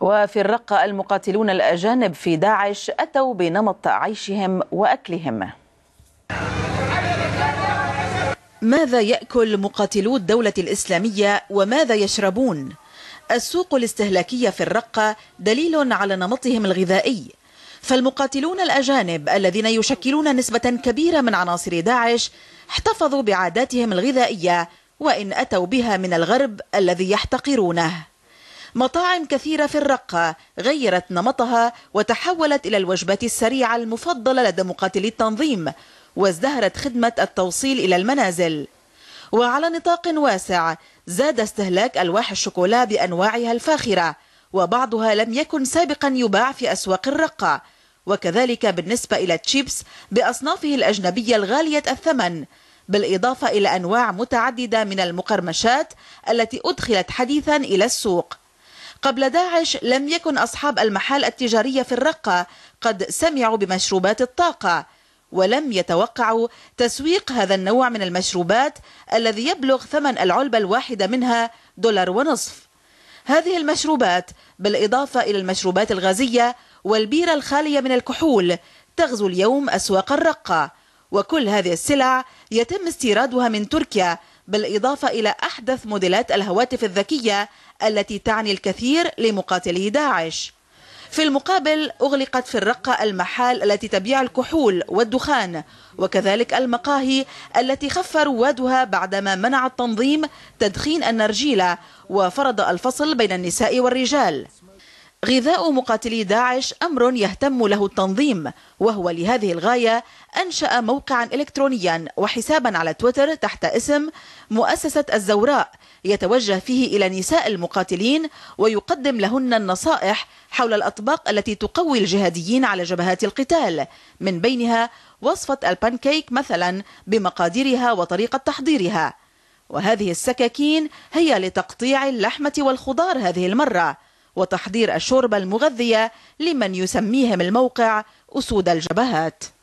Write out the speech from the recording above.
وفي الرقة المقاتلون الأجانب في داعش أتوا بنمط عيشهم وأكلهم ماذا يأكل مقاتلو الدولة الإسلامية وماذا يشربون؟ السوق الاستهلاكية في الرقة دليل على نمطهم الغذائي فالمقاتلون الأجانب الذين يشكلون نسبة كبيرة من عناصر داعش احتفظوا بعاداتهم الغذائية وإن أتوا بها من الغرب الذي يحتقرونه مطاعم كثيرة في الرقة غيرت نمطها وتحولت إلى الوجبات السريعة المفضلة لدى مقاتلي التنظيم وازدهرت خدمة التوصيل إلى المنازل وعلى نطاق واسع زاد استهلاك ألواح الشوكولا بأنواعها الفاخرة وبعضها لم يكن سابقا يباع في أسواق الرقة وكذلك بالنسبة إلى التشيبس بأصنافه الأجنبية الغالية الثمن بالإضافة إلى أنواع متعددة من المقرمشات التي أدخلت حديثا إلى السوق قبل داعش لم يكن أصحاب المحال التجارية في الرقة قد سمعوا بمشروبات الطاقة ولم يتوقعوا تسويق هذا النوع من المشروبات الذي يبلغ ثمن العلبة الواحدة منها دولار ونصف هذه المشروبات بالإضافة إلى المشروبات الغازية والبيرة الخالية من الكحول تغزو اليوم أسواق الرقة وكل هذه السلع يتم استيرادها من تركيا بالإضافة إلى أحدث موديلات الهواتف الذكية التي تعني الكثير لمقاتلي داعش في المقابل أغلقت في الرقة المحال التي تبيع الكحول والدخان وكذلك المقاهي التي خف روادها بعدما منع التنظيم تدخين النرجيلة وفرض الفصل بين النساء والرجال غذاء مقاتلي داعش أمر يهتم له التنظيم وهو لهذه الغاية أنشأ موقعا إلكترونيا وحسابا على تويتر تحت اسم مؤسسة الزوراء يتوجه فيه إلى نساء المقاتلين ويقدم لهن النصائح حول الأطباق التي تقوي الجهاديين على جبهات القتال من بينها وصفة البانكيك مثلا بمقاديرها وطريقة تحضيرها وهذه السكاكين هي لتقطيع اللحمة والخضار هذه المرة وتحضير الشوربة المغذية لمن يسميهم الموقع أسود الجبهات